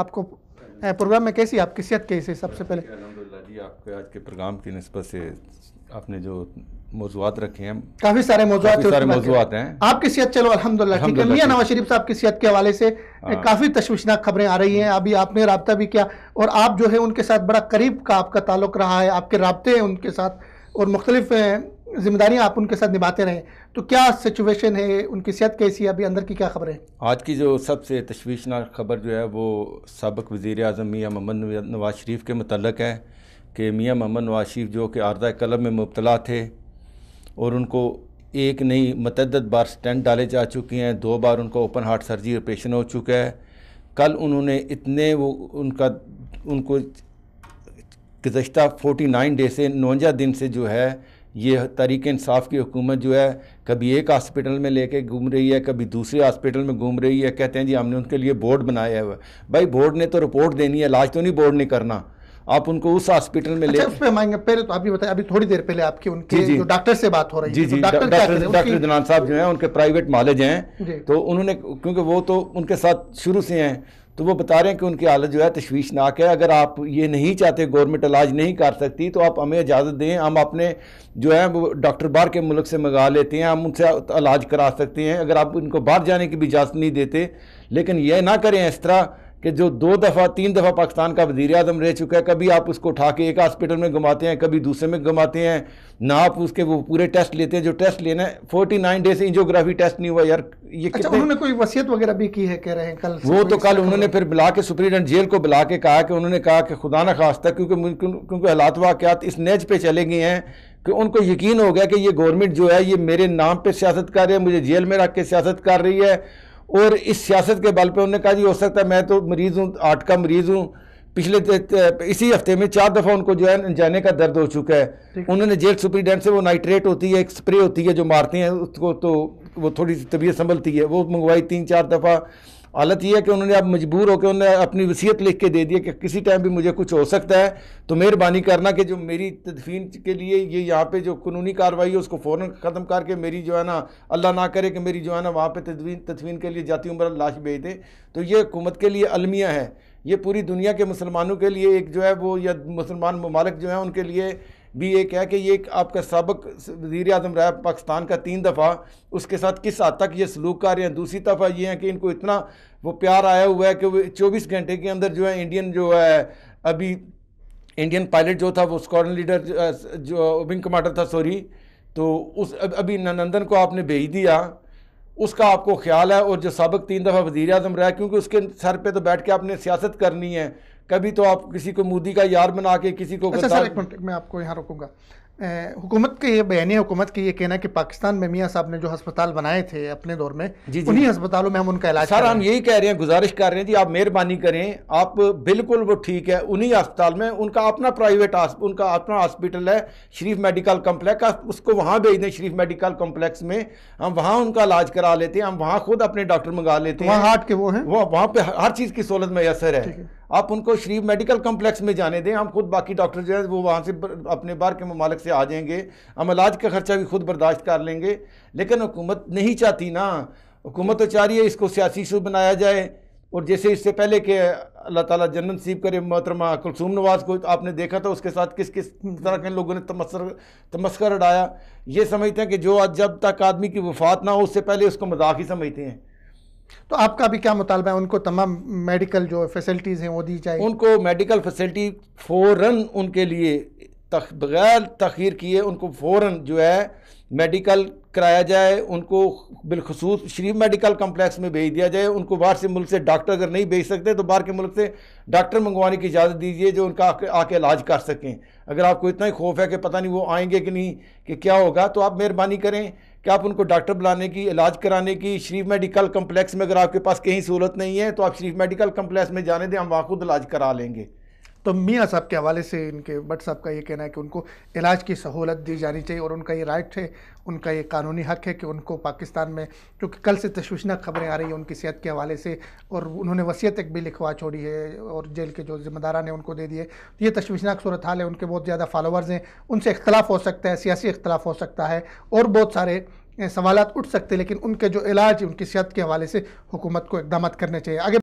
آپ کو پروگرام میں کیسی آپ کی صحت کیسے سب سے پہلے الحمدللہ جی آپ کے آج کے پروگرام کی نسبت سے آپ نے جو موضوعات رکھے ہیں کافی سارے موضوعات ہیں آپ کی صحت چلو الحمدللہ ٹھیک ہے میاں جی۔ نواز شریف صاحب کی صحت کے حوالے سے ہاں۔ کافی تشویشناک خبریں آ رہی ہیں ابھی آپ نے رابطہ بھی کیا اور آپ جو ہے ان کے ساتھ بڑا قریب کا آپ کا تعلق رہا ہے آپ کے رابطے ہیں ان کے ساتھ اور مختلف ذمہ داریاں آپ ان کے ساتھ نبھاتے رہے تو کیا سچویشن ہے ان کی صحت کیسی ہے ابھی اندر کی کیا خبر ہے آج کی جو سب سے تشویشناک خبر جو ہے وہ سابق وزیر اعظم میاں محمد نواز شریف کے متعلق ہے کہ میاں محمد نواز شریف جو کہ آردہ کلب میں مبتلا تھے اور ان کو ایک نئی متعدد بار سٹینٹ ڈالے جا چکی ہیں دو بار ان کا اوپن ہارٹ سرجری آپریشن ہو چکا ہے کل انہوں نے اتنے وہ ان کا ان کو گزشتہ فورٹی نائن ڈے سے نونجہ دن سے جو ہے یہ تحریک انصاف کی حکومت جو ہے کبھی ایک ہاسپٹل میں لے کے گھوم رہی ہے کبھی دوسرے ہاسپٹل میں گھوم رہی ہے کہتے ہیں جی ہم نے ان کے لیے بورڈ بنایا ہے بھائی بورڈ نے تو رپورٹ دینی ہے علاج تو نہیں بورڈ نے کرنا آپ ان کو اس ہاسپٹل میں لے اچھا، اس پہ گے پہلے تو آپ یہ بتائیں ابھی تھوڑی دیر پہلے آپ کی ان کے جی، جی۔ جو ڈاکٹر سے بات ہو رہی جی جی ڈاکٹر دنان صاحب جو ہیں ان کے پرائیویٹ مالج ہیں جی۔ تو انہوں نے کیونکہ وہ تو ان کے ساتھ شروع سے ہیں تو وہ بتا رہے ہیں کہ ان کی حالت جو ہے تشویشناک ہے اگر آپ یہ نہیں چاہتے گورنمنٹ علاج نہیں کر سکتی تو آپ ہمیں اجازت دیں ہم اپنے جو ہے وہ ڈاکٹر باہر کے ملک سے منگا لیتے ہیں ہم ان سے علاج کرا سکتے ہیں اگر آپ ان کو باہر جانے کی بھی اجازت نہیں دیتے لیکن یہ نہ کریں اس طرح کہ جو دو دفعہ تین دفعہ پاکستان کا وزیر اعظم رہ چکا ہے کبھی آپ اس کو اٹھا کے ایک ہاسپٹل میں گماتے ہیں کبھی دوسرے میں گھماتے ہیں نہ آپ اس کے وہ پورے ٹیسٹ لیتے ہیں جو ٹیسٹ لینا ہے فورٹی نائن ڈے سے انجیوگرافی ٹیسٹ نہیں ہوا یار یہ اچھا، کوئی وصیت وغیرہ بھی کی ہے کہہ رہے ہیں کل وہ تو کل انہوں نے پھر بلا کے سپریڈنٹ جیل کو بلا کے کہا کہ انہوں نے کہا کہ خدا نہ نخواستہ کیونکہ کیونکہ حالات واقعات اس نیچ پہ چلے گئے ہیں کہ ان کو یقین ہو گیا کہ یہ گورنمنٹ جو ہے یہ میرے نام پہ سیاست کر رہی ہے مجھے جیل میں رکھ کے سیاست کر رہی ہے اور اس سیاست کے بل پہ انہوں نے کہا جی ہو سکتا ہے میں تو مریض ہوں آٹھ کا مریض ہوں پچھلے اسی ہفتے میں چار دفعہ ان کو جو ہے جانے کا درد ہو چکا ہے انہوں نے جیل سپریڈینٹ سے وہ نائٹریٹ ہوتی ہے ایک سپری ہوتی ہے جو مارتے ہیں اس کو تو وہ تھوڑی سی طبیعت سنبھلتی ہے وہ منگوائی تین چار دفعہ حالت یہ ہے کہ انہوں نے اب مجبور ہو کے انہوں نے اپنی وصیت لکھ کے دے دی کہ کسی ٹائم بھی مجھے کچھ ہو سکتا ہے تو مہربانی کرنا کہ جو میری تدفین کے لیے یہ یہاں پہ جو قانونی کاروائی ہے اس کو فوراً ختم کر کے میری جو ہے نا اللہ نہ کرے کہ میری جو ہے نا وہاں پہ تدفین کے لیے جاتی عمر لاش بھیج دے تو یہ حکومت کے لیے المیہ ہے یہ پوری دنیا کے مسلمانوں کے لیے ایک جو ہے وہ یا مسلمان ممالک جو ہیں ان کے لیے بھی ایک ہے کہ یہ آپ کا سابق وزیر اعظم رہا پاکستان کا تین دفعہ اس کے ساتھ کس حد تک یہ سلوک کر رہے ہیں دوسری دفعہ یہ ہے کہ ان کو اتنا وہ پیار آیا ہوا ہے کہ وہ چوبیس گھنٹے کے اندر جو ہے انڈین جو ہے ابھی انڈین پائلٹ جو تھا وہ اسکواڈن لیڈر جو ونگ کمانڈر تھا سوری تو اس ابھی نندن کو آپ نے بھیج دیا اس کا آپ کو خیال ہے اور جو سابق تین دفعہ وزیر اعظم رہا ہے کیونکہ اس کے سر پہ تو بیٹھ کے آپ نے سیاست کرنی ہے کبھی تو آپ کسی کو مودی کا یار بنا کے کسی کو اچھا، میں آپ کو یہاں رکوں گا حکومت کے یہ بہنی ہے حکومت کے یہ کہنا ہے کہ پاکستان میں میاں صاحب نے جو ہسپتال بنائے تھے اپنے دور میں جی، جی۔ انہی ہسپتالوں میں ہم ان کا علاج سر ہم یہی کہہ رہے ہیں گزارش کر رہے ہیں کہ آپ مہربانی کریں آپ بالکل وہ ٹھیک ہے انہی ہسپتال میں ان کا اپنا پرائیویٹ ان کا اپنا ہاسپٹل ہے شریف میڈیکل کمپلیکس اس کو وہاں بھیج دیں شریف میڈیکل کمپلیکس میں ہم وہاں ان کا علاج کرا لیتے ہیں ہم وہاں خود اپنے ڈاکٹر منگا لیتے ہیں وہاں ہارٹ کے وہ ہیں وہاں پہ ہر چیز کی سہولت میسر ہے آپ ان کو شریف میڈیکل کمپلیکس میں جانے دیں ہم خود باقی ڈاکٹر جو ہیں وہ وہاں سے اپنے باہر کے ممالک سے آ جائیں گے ہم علاج کا خرچہ بھی خود برداشت کر لیں گے لیکن حکومت نہیں چاہتی نا حکومت تو چاہ رہی ہے اس کو سیاسی شو بنایا جائے اور جیسے اس سے پہلے کہ اللہ تعالیٰ جنن سیب کرے محترمہ کلثوم نواز کو آپ نے دیکھا تھا اس کے ساتھ کس کس طرح کے لوگوں نے تمسر تمسکر اڑایا یہ سمجھتے ہیں کہ جو جب تک آدمی کی وفات نہ ہو اس سے پہلے اس کو مذاق ہی سمجھتے ہیں تو آپ کا بھی کیا مطالبہ ہے ان کو تمام میڈیکل جو فیسلٹیز ہیں وہ دی جائے ان کو میڈیکل فیسلٹی فوراً ان کے لیے تخ بغیر تخیر کیے ان کو فوراً جو ہے میڈیکل کرایا جائے ان کو بالخصوص شریف میڈیکل کمپلیکس میں بھیج دیا جائے ان کو باہر سے ملک سے ڈاکٹر اگر نہیں بھیج سکتے تو باہر کے ملک سے ڈاکٹر منگوانے کی اجازت دیجیے جو ان کا آ کے علاج کر سکیں اگر آپ کو اتنا ہی خوف ہے کہ پتہ نہیں وہ آئیں گے کہ نہیں کہ کیا ہوگا تو آپ مہربانی کریں کہ آپ ان کو ڈاکٹر بلانے کی علاج کرانے کی شریف میڈیکل کمپلیکس میں اگر آپ کے پاس کہیں سہولت نہیں ہے تو آپ شریف میڈیکل کمپلیکس میں جانے دیں ہم واقع علاج کرا لیں گے تو میاں صاحب کے حوالے سے ان کے بٹ صاحب کا یہ کہنا ہے کہ ان کو علاج کی سہولت دی جانی چاہیے اور ان کا یہ رائٹ ہے ان کا یہ قانونی حق ہے کہ ان کو پاکستان میں کیونکہ کل سے تشویشناک خبریں آ رہی ہیں ان کی صحت کے حوالے سے اور انہوں نے وصیت ایک بھی لکھوا چھوڑی ہے اور جیل کے جو ذمہ داران نے ان کو دے دیے یہ تشویشناک صورتحال ہے ان کے بہت زیادہ فالوورز ہیں ان سے اختلاف ہو سکتا ہے سیاسی اختلاف ہو سکتا ہے اور بہت سارے سوالات اٹھ سکتے لیکن ان کے جو علاج ان کی صحت کے حوالے سے حکومت کو اقدامات کرنے چاہیے آگے